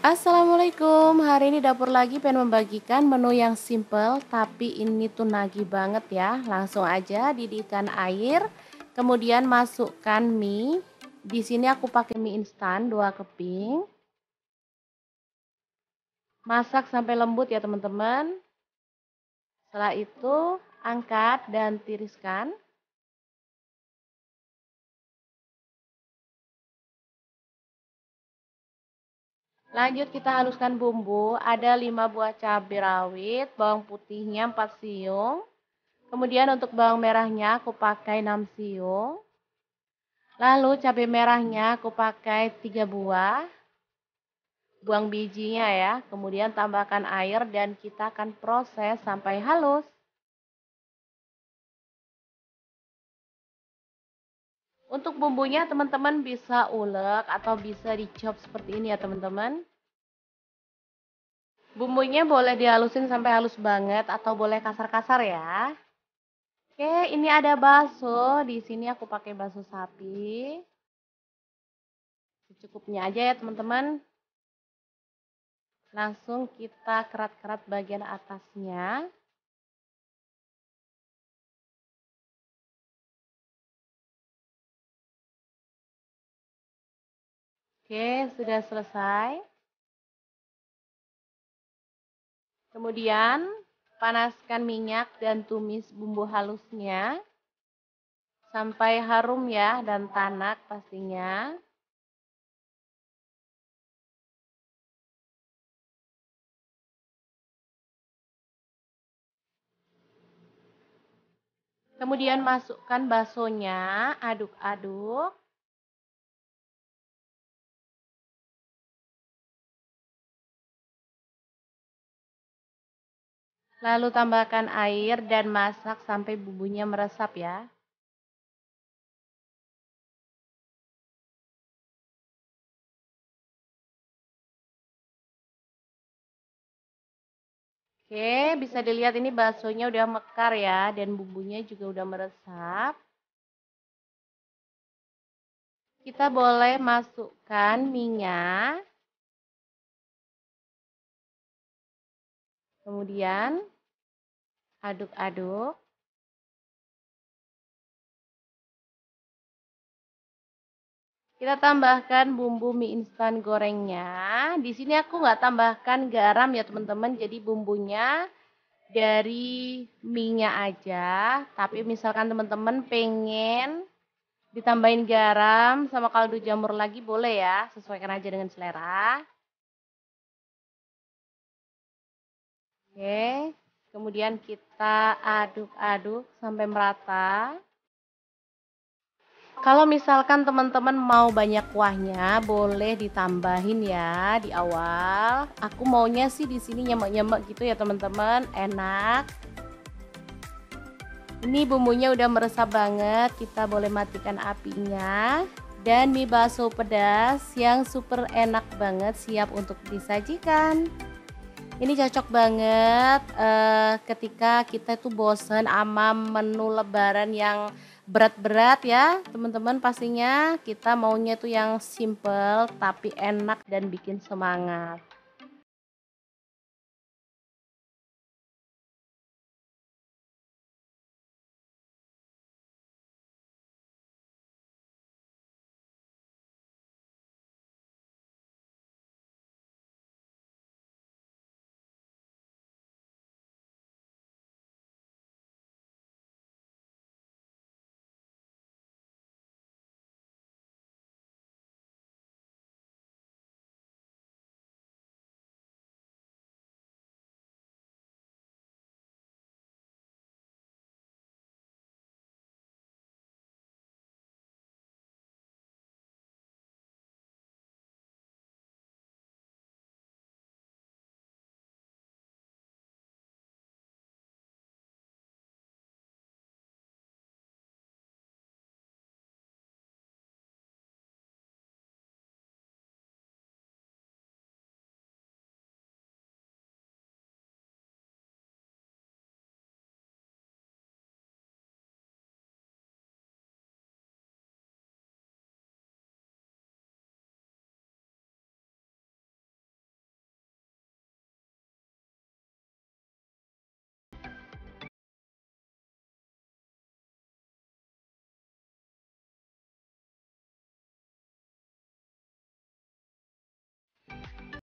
Assalamualaikum, hari ini dapur lagi pengen membagikan menu yang simple tapi ini tuh nagih banget ya Langsung aja didihkan air, kemudian masukkan mie Di sini aku pakai mie instan 2 keping Masak sampai lembut ya teman-teman Setelah itu angkat dan tiriskan Lanjut kita haluskan bumbu. Ada 5 buah cabai rawit, bawang putihnya 4 siung. Kemudian untuk bawang merahnya aku pakai 6 siung. Lalu cabai merahnya aku pakai 3 buah. Buang bijinya ya, kemudian tambahkan air dan kita akan proses sampai halus. Untuk bumbunya teman-teman bisa ulek atau bisa dicop seperti ini ya teman-teman. Bumbunya boleh dihalusin sampai halus banget atau boleh kasar-kasar ya. Oke, ini ada bakso. Di sini aku pakai bakso sapi. Secukupnya aja ya, teman-teman. Langsung kita kerat-kerat bagian atasnya. Oke, sudah selesai. Kemudian panaskan minyak dan tumis bumbu halusnya sampai harum ya dan tanak pastinya. Kemudian masukkan baksonya, aduk-aduk. Lalu tambahkan air dan masak sampai bumbunya meresap ya. Oke, bisa dilihat ini baksonya udah mekar ya dan bumbunya juga udah meresap. Kita boleh masukkan minyak. Kemudian aduk-aduk Kita tambahkan bumbu mie instan gorengnya. Di sini aku nggak tambahkan garam ya teman-teman. Jadi bumbunya dari mie-nya aja. Tapi misalkan teman-teman pengen ditambahin garam sama kaldu jamur lagi boleh ya. Sesuaikan aja dengan selera. Oke. Kemudian kita aduk-aduk sampai merata. Kalau misalkan teman-teman mau banyak kuahnya, boleh ditambahin ya di awal. Aku maunya sih di sini nyemek-nyemek gitu ya teman-teman, enak. Ini bumbunya udah meresap banget, kita boleh matikan apinya. Dan mie bakso pedas yang super enak banget siap untuk disajikan. Ini cocok banget uh, ketika kita itu bosen ama menu lebaran yang berat-berat ya teman-teman pastinya kita maunya tuh yang simple tapi enak dan bikin semangat.